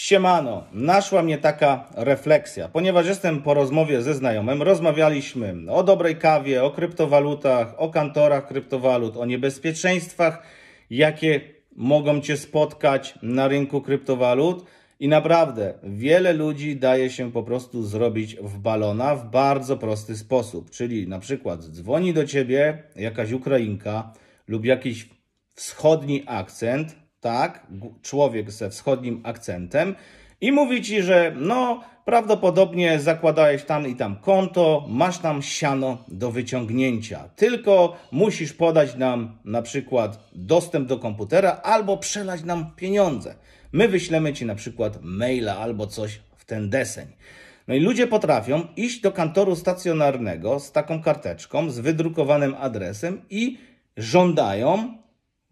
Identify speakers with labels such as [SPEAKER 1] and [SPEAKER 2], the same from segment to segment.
[SPEAKER 1] Siemano, naszła mnie taka refleksja. Ponieważ jestem po rozmowie ze znajomym, rozmawialiśmy o dobrej kawie, o kryptowalutach, o kantorach kryptowalut, o niebezpieczeństwach, jakie mogą Cię spotkać na rynku kryptowalut. I naprawdę wiele ludzi daje się po prostu zrobić w balona w bardzo prosty sposób. Czyli na przykład dzwoni do Ciebie jakaś Ukrainka lub jakiś wschodni akcent, tak, człowiek ze wschodnim akcentem i mówi ci, że no, prawdopodobnie zakładałeś tam i tam konto, masz tam siano do wyciągnięcia. Tylko musisz podać nam na przykład dostęp do komputera albo przelać nam pieniądze. My wyślemy ci na przykład maila albo coś w ten deseń. No i ludzie potrafią iść do kantoru stacjonarnego z taką karteczką, z wydrukowanym adresem i żądają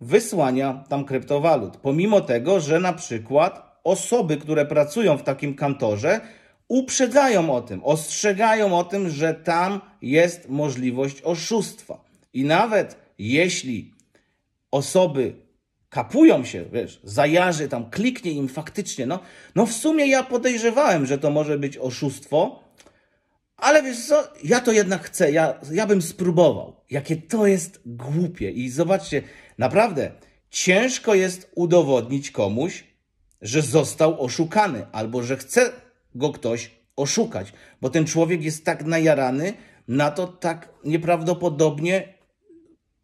[SPEAKER 1] wysłania tam kryptowalut. Pomimo tego, że na przykład osoby, które pracują w takim kantorze, uprzedzają o tym, ostrzegają o tym, że tam jest możliwość oszustwa. I nawet jeśli osoby kapują się, wiesz, zajarzy tam, kliknie im faktycznie, no, no w sumie ja podejrzewałem, że to może być oszustwo, ale wiesz co, ja to jednak chcę, ja, ja bym spróbował. Jakie to jest głupie. I zobaczcie, naprawdę ciężko jest udowodnić komuś, że został oszukany albo że chce go ktoś oszukać, bo ten człowiek jest tak najarany, na to tak nieprawdopodobnie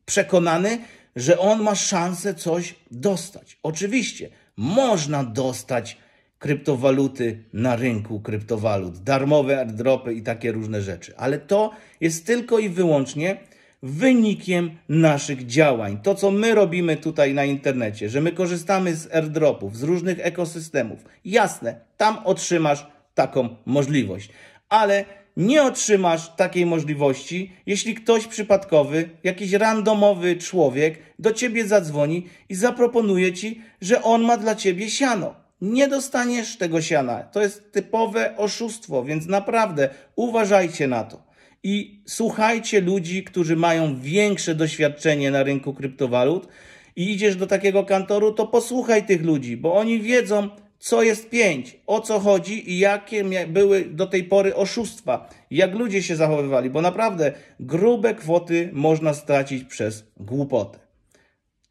[SPEAKER 1] przekonany, że on ma szansę coś dostać. Oczywiście można dostać kryptowaluty na rynku kryptowalut, darmowe airdropy i takie różne rzeczy. Ale to jest tylko i wyłącznie wynikiem naszych działań. To, co my robimy tutaj na internecie, że my korzystamy z airdropów, z różnych ekosystemów. Jasne, tam otrzymasz taką możliwość, ale nie otrzymasz takiej możliwości, jeśli ktoś przypadkowy, jakiś randomowy człowiek do ciebie zadzwoni i zaproponuje ci, że on ma dla ciebie siano nie dostaniesz tego siana. To jest typowe oszustwo, więc naprawdę uważajcie na to. I słuchajcie ludzi, którzy mają większe doświadczenie na rynku kryptowalut i idziesz do takiego kantoru, to posłuchaj tych ludzi, bo oni wiedzą, co jest pięć, o co chodzi i jakie były do tej pory oszustwa, jak ludzie się zachowywali, bo naprawdę grube kwoty można stracić przez głupotę.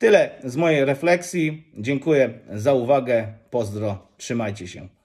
[SPEAKER 1] Tyle z mojej refleksji. Dziękuję za uwagę. Pozdro. Trzymajcie się.